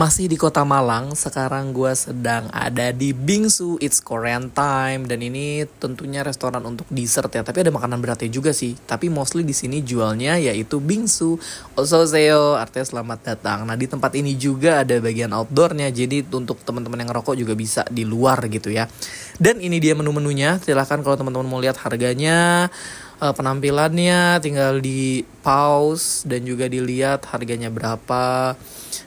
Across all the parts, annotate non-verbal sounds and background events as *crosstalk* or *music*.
masih di kota Malang. Sekarang gue sedang ada di Bingsu, it's Korean time dan ini tentunya restoran untuk dessert ya. Tapi ada makanan beratnya juga sih. Tapi mostly di sini jualnya yaitu Bingsu, ososeo artinya selamat datang. Nah di tempat ini juga ada bagian outdoornya. Jadi untuk teman-teman yang rokok juga bisa di luar gitu ya. Dan ini dia menu-menunya. Silahkan kalau teman-teman mau lihat harganya uh, penampilannya tinggal di pause dan juga dilihat harganya berapa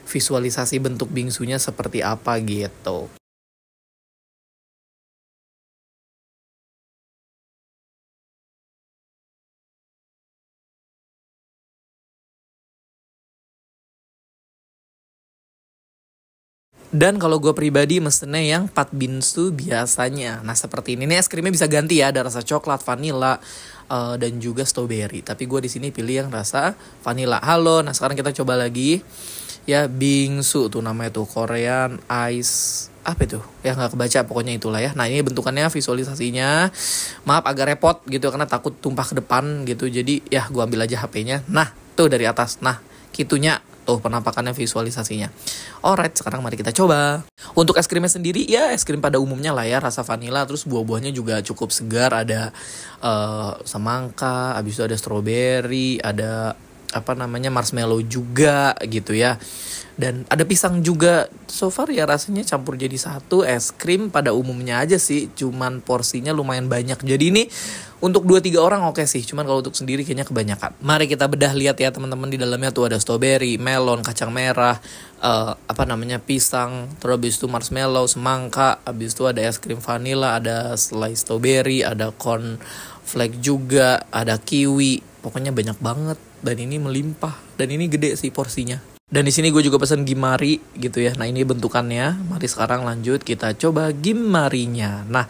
visualisasi bentuk bingsunya seperti apa gitu Dan kalau gue pribadi mesennya yang pat binsu biasanya. Nah seperti ini, nih es krimnya bisa ganti ya, ada rasa coklat, vanilla, uh, eh, dan juga strawberry. Tapi gue di sini pilih yang rasa vanilla. Halo, nah sekarang kita coba lagi ya bingsu tuh namanya tuh Korean Ice apa itu ya nggak kebaca pokoknya itulah ya nah ini bentukannya visualisasinya maaf agak repot gitu ya, karena takut tumpah ke depan gitu jadi ya gua ambil aja HP-nya nah tuh dari atas nah kitunya Tuh penampakannya visualisasinya. Alright, sekarang mari kita coba. Untuk es krimnya sendiri, ya es krim pada umumnya lah ya, rasa vanila, terus buah-buahnya juga cukup segar, ada uh, semangka, abis itu ada stroberi, ada apa namanya marshmallow juga gitu ya dan ada pisang juga so far ya rasanya campur jadi satu es krim pada umumnya aja sih cuman porsinya lumayan banyak jadi ini untuk 2-3 orang oke okay sih cuman kalau untuk sendiri kayaknya kebanyakan mari kita bedah lihat ya teman-teman di dalamnya tuh ada strawberry melon kacang merah uh, apa namanya pisang terus abis itu marshmallow semangka abis itu ada es krim vanilla ada slice strawberry ada corn flake juga ada kiwi pokoknya banyak banget dan ini melimpah dan ini gede sih porsinya dan di sini gue juga pesan gimari gitu ya nah ini bentukannya mari sekarang lanjut kita coba gimarinya nah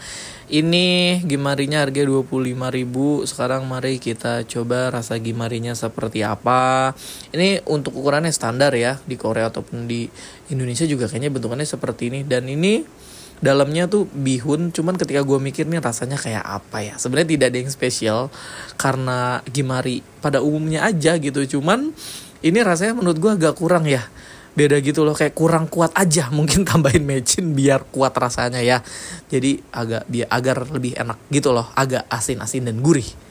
ini gimarinya harga 25.000 sekarang mari kita coba rasa gimarinya seperti apa ini untuk ukurannya standar ya di Korea ataupun di Indonesia juga kayaknya bentukannya seperti ini dan ini dalamnya tuh bihun cuman ketika gue mikir nih rasanya kayak apa ya sebenarnya tidak ada yang spesial karena gimari pada umumnya aja gitu cuman ini rasanya menurut gue agak kurang ya beda gitu loh kayak kurang kuat aja *laughs* mungkin tambahin mecin biar kuat rasanya ya jadi agak biar agar lebih enak gitu loh agak asin asin dan gurih